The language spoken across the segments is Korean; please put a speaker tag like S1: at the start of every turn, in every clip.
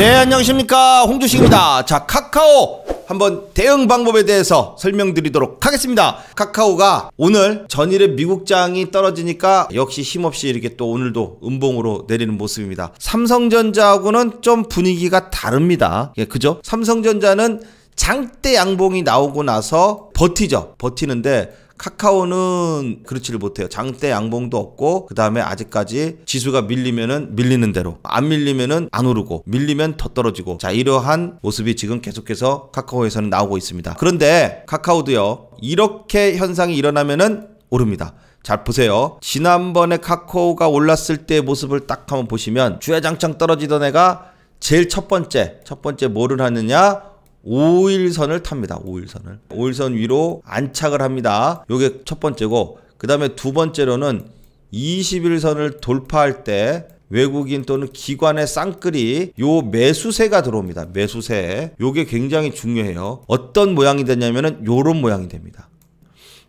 S1: 네 안녕하십니까 홍주식입니다 자 카카오 한번 대응 방법에 대해서 설명드리도록 하겠습니다 카카오가 오늘 전일에 미국장이 떨어지니까 역시 힘없이 이렇게 또 오늘도 음봉으로 내리는 모습입니다 삼성전자하고는 좀 분위기가 다릅니다 예 그죠 삼성전자는 장대 양봉이 나오고 나서 버티죠 버티는데 카카오는 그렇지를 못해요. 장대 양봉도 없고 그다음에 아직까지 지수가 밀리면은 밀리는 대로 안 밀리면은 안 오르고 밀리면 더 떨어지고 자 이러한 모습이 지금 계속해서 카카오에서는 나오고 있습니다. 그런데 카카오도요. 이렇게 현상이 일어나면은 오릅니다. 잘 보세요. 지난번에 카카오가 올랐을 때 모습을 딱 한번 보시면 주야장창 떨어지던 애가 제일 첫 번째 첫 번째 뭐를 하느냐 5일선을 탑니다. 5일선을. 5일선 위로 안착을 합니다. 요게 첫 번째고, 그 다음에 두 번째로는 21선을 돌파할 때 외국인 또는 기관의 쌍끌이 요 매수세가 들어옵니다. 매수세. 요게 굉장히 중요해요. 어떤 모양이 되냐면은 요런 모양이 됩니다.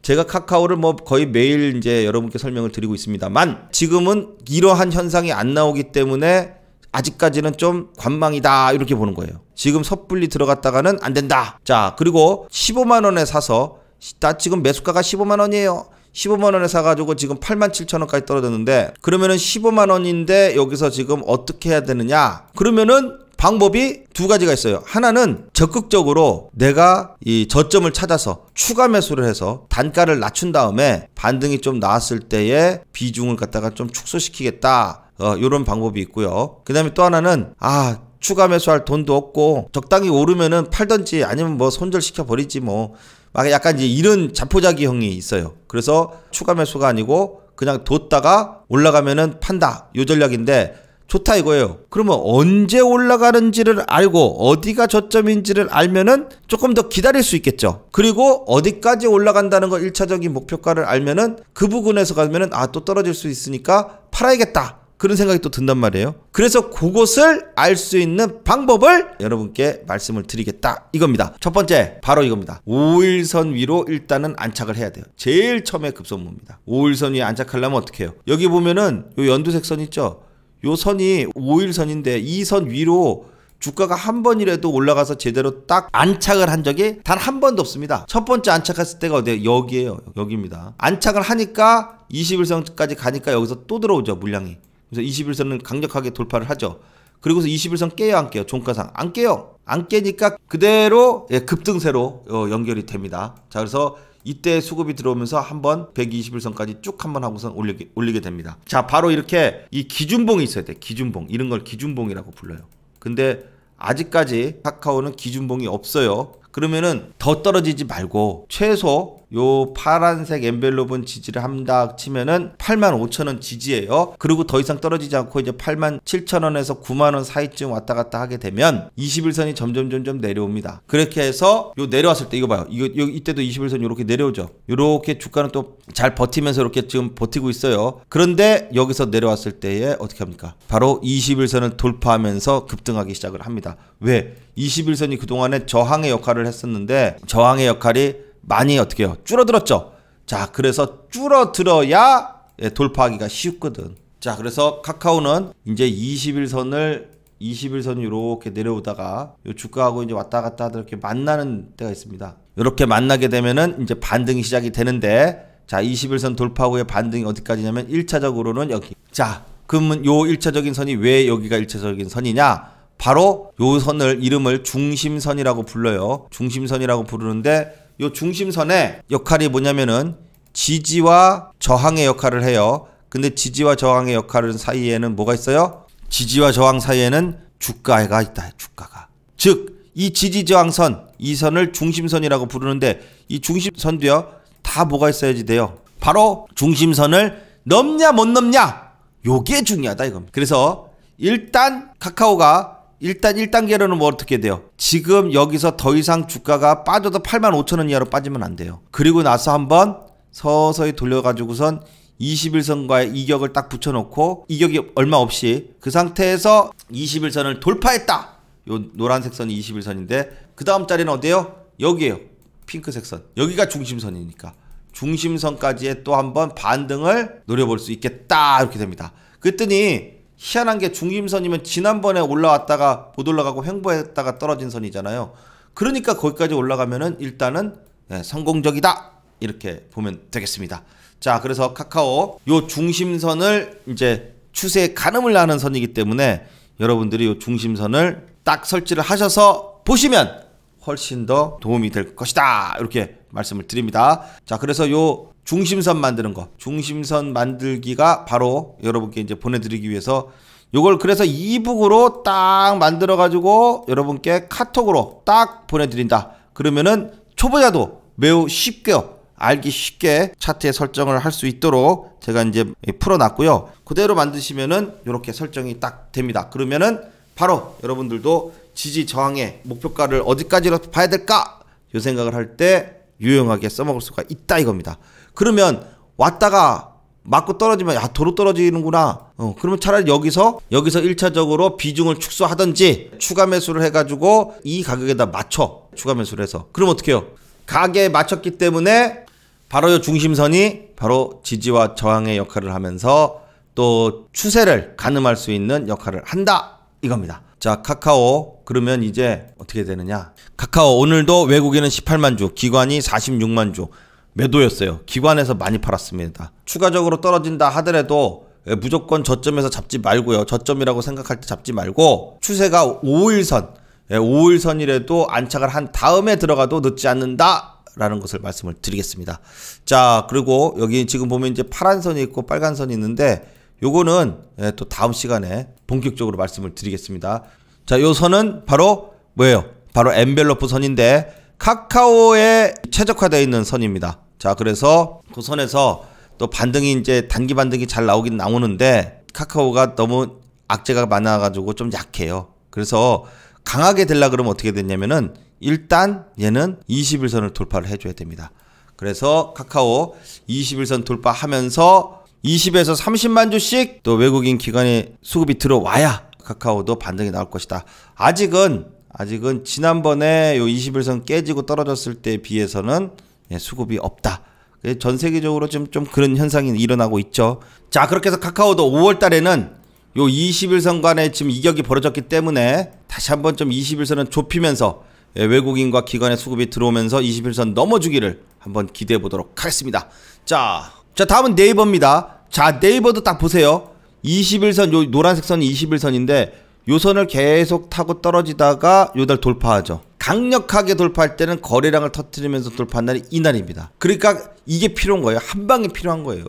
S1: 제가 카카오를 뭐 거의 매일 이제 여러분께 설명을 드리고 있습니다만 지금은 이러한 현상이 안 나오기 때문에 아직까지는 좀 관망이다 이렇게 보는 거예요. 지금 섣불리 들어갔다가는 안 된다. 자 그리고 15만 원에 사서 나 지금 매수가가 15만 원이에요. 15만 원에 사가지고 지금 8만 7천 원까지 떨어졌는데 그러면은 15만 원인데 여기서 지금 어떻게 해야 되느냐? 그러면은 방법이 두 가지가 있어요. 하나는 적극적으로 내가 이 저점을 찾아서 추가 매수를 해서 단가를 낮춘 다음에 반등이 좀 나왔을 때에 비중을 갖다가 좀 축소시키겠다. 어, 이런 방법이 있고요. 그 다음에 또 하나는 아 추가 매수할 돈도 없고 적당히 오르면은 팔던지 아니면 뭐 손절시켜 버리지 뭐 막 약간 이제 이런 자포자기형이 있어요. 그래서 추가 매수가 아니고 그냥 뒀다가 올라가면은 판다 요 전략인데 좋다 이거예요. 그러면 언제 올라가는지를 알고 어디가 저점인지를 알면은 조금 더 기다릴 수 있겠죠. 그리고 어디까지 올라간다는 거 1차적인 목표가를 알면은 그 부근에서 가면은 아 또 떨어질 수 있으니까 팔아야겠다. 그런 생각이 또 든단 말이에요. 그래서 그것을 알 수 있는 방법을 여러분께 말씀을 드리겠다 이겁니다. 첫 번째 바로 이겁니다. 5일선 위로 일단은 안착을 해야 돼요. 제일 처음에 급선무입니다. 5일선 위에 안착하려면 어떻게 해요? 여기 보면은 요 연두색 선 있죠? 요 선이 5일선인데 이 선 위로 주가가 한 번이라도 올라가서 제대로 딱 안착을 한 적이 단 한 번도 없습니다. 첫 번째 안착했을 때가 어디예요? 여기예요. 여기입니다. 안착을 하니까 21선까지 가니까 여기서 또 들어오죠. 물량이. 그래서 21선은 강력하게 돌파를 하죠. 그리고서 21선 깨요 안 깨요 종가상 안 깨요 안 깨니까 그대로 예, 급등세로 어, 연결이 됩니다. 자 그래서 이때 수급이 들어오면서 한번 121선까지 쭉 한번 하고선 올리게, 올리게 됩니다. 자 바로 이렇게 이 기준봉이 있어야 돼 기준봉 이런 걸 기준봉이라고 불러요. 근데 아직까지 카카오는 기준봉이 없어요. 그러면은 더 떨어지지 말고 최소 요 파란색 엔벨롭은 지지를 한다 치면은 85,000원 지지예요. 그리고 더 이상 떨어지지 않고 이제 87,000원에서 9만원 사이쯤 왔다 갔다 하게 되면 21선이 점점 점점 내려옵니다. 그렇게 해서 요 내려왔을 때 이거 봐요. 이거, 이 이때도 21선 이렇게 내려오죠. 이렇게 주가는 또 잘 버티면서 이렇게 지금 버티고 있어요. 그런데 여기서 내려왔을 때에 어떻게 합니까? 바로 21선을 돌파하면서 급등하기 시작을 합니다. 왜? 21선이 그동안에 저항의 역할을 했었는데 저항의 역할이 많이 어떻게 해요? 줄어들었죠. 자, 그래서 줄어들어야 예, 돌파하기가 쉽거든. 자, 그래서 카카오는 이제 21선을 21선이 렇게 내려오다가 요 주가하고 이제 왔다 갔다 하다 이렇게 만나는 때가 있습니다. 이렇게 만나게 되면은 이제 반등이 시작이 되는데 자, 21선 돌파 후에 반등이 어디까지냐면 1차적으로는 여기. 자, 그러면 요 1차적인 선이 왜 여기가 1차적인 선이냐? 바로 요 선을 이름을 중심선이라고 불러요. 중심선이라고 부르는데 요 중심선의 역할이 뭐냐면은 지지와 저항의 역할을 해요. 근데 지지와 저항의 역할은 사이에는 뭐가 있어요? 지지와 저항 사이에는 주가가 있다. 주가가. 즉, 이 지지 저항선, 이 선을 중심선이라고 부르는데 이 중심선도요. 다 뭐가 있어야지 돼요. 바로 중심선을 넘냐 못 넘냐. 요게 중요하다 이겁니다. 그래서 일단 카카오가 일단 1단계로는 뭐 어떻게 돼요? 지금 여기서 더 이상 주가가 빠져도 8만 5천 원 이하로 빠지면 안 돼요. 그리고 나서 한번 서서히 돌려가지고선 21선과의 이격을 딱 붙여놓고 이격이 얼마 없이 그 상태에서 21선을 돌파했다. 요 노란색 선이 21선인데 그 다음 자리는 어디예요? 여기예요. 핑크색 선. 여기가 중심선이니까 중심선까지의 또 한번 반등을 노려볼 수 있겠다 이렇게 됩니다. 그랬더니 희한한 게중심선이면 지난번에 올라왔다가 못 올라가고 횡보했다가 떨어진 선이잖아요. 그러니까 거기까지 올라가면은 일단은 예, 성공적이다 이렇게 보면 되겠습니다. 자, 그래서 카카오 요 중심선을 이제 추세에 가늠을 하는 선이기 때문에 여러분들이 요 중심선을 딱 설치를 하셔서 보시면 훨씬 더 도움이 될 것이다. 이렇게 말씀을 드립니다. 자, 그래서 요 중심선 만드는 거, 중심선 만들기가 바로 여러분께 이제 보내드리기 위해서 요걸 그래서 이북으로 딱 만들어가지고 여러분께 카톡으로 딱 보내드린다. 그러면은 초보자도 매우 쉽게 알기 쉽게 차트에 설정을 할 수 있도록 제가 이제 풀어놨고요. 그대로 만드시면은 이렇게 설정이 딱 됩니다. 그러면은 바로 여러분들도 지지 저항의 목표가를 어디까지로 봐야 될까? 요 생각을 할때 유용하게 써먹을 수가 있다 이겁니다. 그러면 왔다가 맞고 떨어지면 야 도로 떨어지는구나 어, 그러면 차라리 여기서 여기서 1차적으로 비중을 축소하든지 추가 매수를 해가지고 이 가격에다 맞춰 추가 매수를 해서 그럼 어떻게 해요 가게에 맞췄기 때문에 바로 요 중심선이 바로 지지와 저항의 역할을 하면서 또 추세를 가늠할 수 있는 역할을 한다 이겁니다 자, 카카오. 그러면 이제 어떻게 되느냐. 카카오 오늘도 외국인은 18만 주, 기관이 46만 주. 매도였어요. 기관에서 많이 팔았습니다. 추가적으로 떨어진다 하더라도 예, 무조건 저점에서 잡지 말고요. 저점이라고 생각할 때 잡지 말고 추세가 5일선, 5일선이라도 예, 안착을 한 다음에 들어가도 늦지 않는다. 라는 것을 말씀을 드리겠습니다. 자, 그리고 여기 지금 보면 이제 파란 선이 있고 빨간 선이 있는데 요거는 예, 또 다음 시간에 본격적으로 말씀을 드리겠습니다. 자, 요 선은 바로 뭐예요? 바로 엔벨로프 선인데 카카오에 최적화되어 있는 선입니다. 자, 그래서 그 선에서 또 반등이 이제 단기 반등이 잘 나오긴 나오는데 카카오가 너무 악재가 많아가지고 좀 약해요. 그래서 강하게 되려 그러면 어떻게 됐냐면은 일단 얘는 21선을 돌파를 해줘야 됩니다. 그래서 카카오 21선 돌파하면서 20에서 30만 주씩 또 외국인 기관의 수급이 들어와야 카카오도 반등이 나올 것이다. 아직은 아직은 지난번에 요 21선 깨지고 떨어졌을 때에 비해서는 예, 수급이 없다. 전 세계적으로 좀, 좀 그런 현상이 일어나고 있죠. 자, 그렇게 해서 카카오도 5월 달에는 요 21선 간에 지금 이격이 벌어졌기 때문에 다시 한번 좀 21선은 좁히면서 예, 외국인과 기관의 수급이 들어오면서 21선 넘어주기를 한번 기대해 보도록 하겠습니다. 자, 자 다음은 네이버입니다 자 네이버도 딱 보세요 21선 요 노란색 선이 21선인데 요 선을 계속 타고 떨어지다가 요 달 돌파하죠 강력하게 돌파할 때는 거래량을 터트리면서 돌파한 날이 이날입니다 그러니까 이게 필요한 거예요 한 방이 필요한 거예요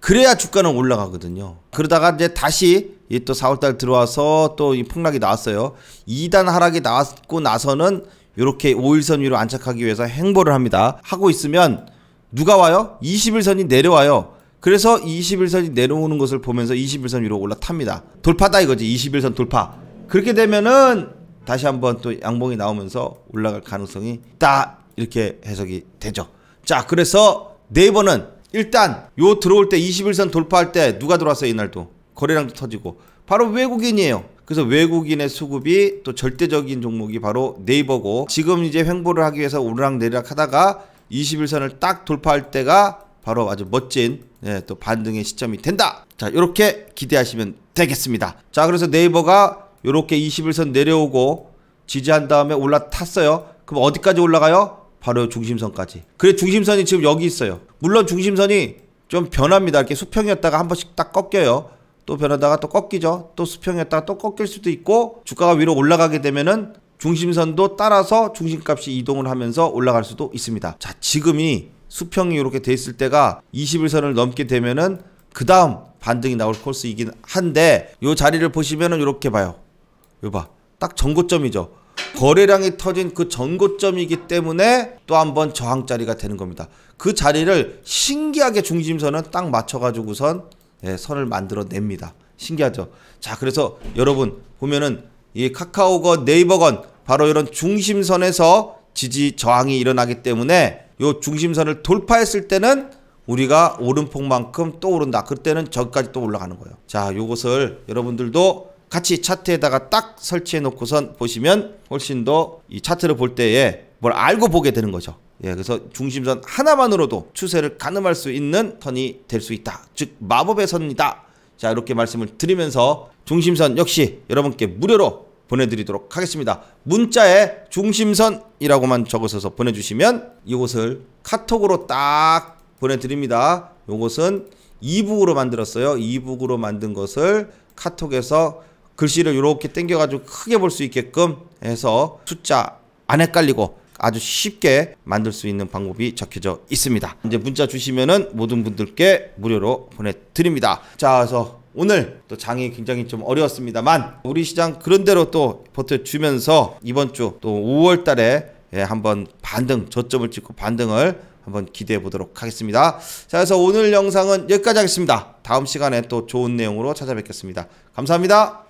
S1: 그래야 주가는 올라가거든요 그러다가 이제 다시 또 4월달 들어와서 또이 폭락이 나왔어요 2단 하락이 나왔고 나서는 이렇게 5일선 위로 안착하기 위해서 행보를 합니다 하고 있으면 누가 와요? 21선이 내려와요. 그래서 21선이 내려오는 것을 보면서 21선 위로 올라탑니다. 돌파다 이거지. 21선 돌파. 그렇게 되면은 다시 한번 또 양봉이 나오면서 올라갈 가능성이 딱 이렇게 해석이 되죠. 자, 그래서 네이버는 일단 요 들어올 때 21선 돌파할 때 누가 들어왔어요, 이날도. 거래량도 터지고 바로 외국인이에요. 그래서 외국인의 수급이 또 절대적인 종목이 바로 네이버고 지금 이제 횡보를 하기 위해서 오르락 내리락 하다가 21선을 딱 돌파할 때가 바로 아주 멋진 예, 또 반등의 시점이 된다. 자, 이렇게 기대하시면 되겠습니다. 자, 그래서 네이버가 이렇게 21선 내려오고 지지한 다음에 올라탔어요. 그럼 어디까지 올라가요? 바로 중심선까지. 그래 중심선이 지금 여기 있어요. 물론 중심선이 좀 변합니다. 이렇게 수평이었다가 한 번씩 딱 꺾여요. 또 변하다가 또 꺾이죠. 또 수평이었다가 또 꺾일 수도 있고 주가가 위로 올라가게 되면은 중심선도 따라서 중심값이 이동을 하면서 올라갈 수도 있습니다. 자, 지금이 수평이 이렇게 돼 있을 때가 21선을 넘게 되면은 그 다음 반등이 나올 코스이긴 한데 요 자리를 보시면은 이렇게 봐요. 요 봐. 딱 전고점이죠. 거래량이 터진 그 전고점이기 때문에 또 한번 저항 자리가 되는 겁니다. 그 자리를 신기하게 중심선은 딱 맞춰가지고선 예, 선을 만들어냅니다. 신기하죠. 자, 그래서 여러분 보면은 이 카카오건 네이버건 바로 이런 중심선에서 지지 저항이 일어나기 때문에 요 중심선을 돌파했을 때는 우리가 오른폭만큼 또 오른다. 그때는 저기까지 또 올라가는 거예요. 자, 요것을 여러분들도 같이 차트에다가 딱 설치해 놓고선 보시면 훨씬 더 이 차트를 볼 때에 뭘 알고 보게 되는 거죠. 예, 그래서 중심선 하나만으로도 추세를 가늠할 수 있는 선이 될 수 있다. 즉 마법의 선이다. 자 이렇게 말씀을 드리면서 중심선 역시 여러분께 무료로 보내드리도록 하겠습니다. 문자에 중심선이라고만 적어서 보내주시면 이곳을 카톡으로 딱 보내드립니다. 이곳은 이북으로 만들었어요. 이북으로 만든 것을 카톡에서 글씨를 이렇게 땡겨가지고 크게 볼 수 있게끔 해서 숫자 안 헷갈리고 아주 쉽게 만들 수 있는 방법이 적혀져 있습니다. 이제 문자 주시면은 모든 분들께 무료로 보내드립니다. 자, 그래서 오늘 또 장이 굉장히 좀 어려웠습니다만 우리 시장 그런대로 또 버텨주면서 이번 주 또 5월 달에 예, 한번 반등 저점을 찍고 반등을 한번 기대해 보도록 하겠습니다. 자, 그래서 오늘 영상은 여기까지 하겠습니다. 다음 시간에 또 좋은 내용으로 찾아뵙겠습니다. 감사합니다.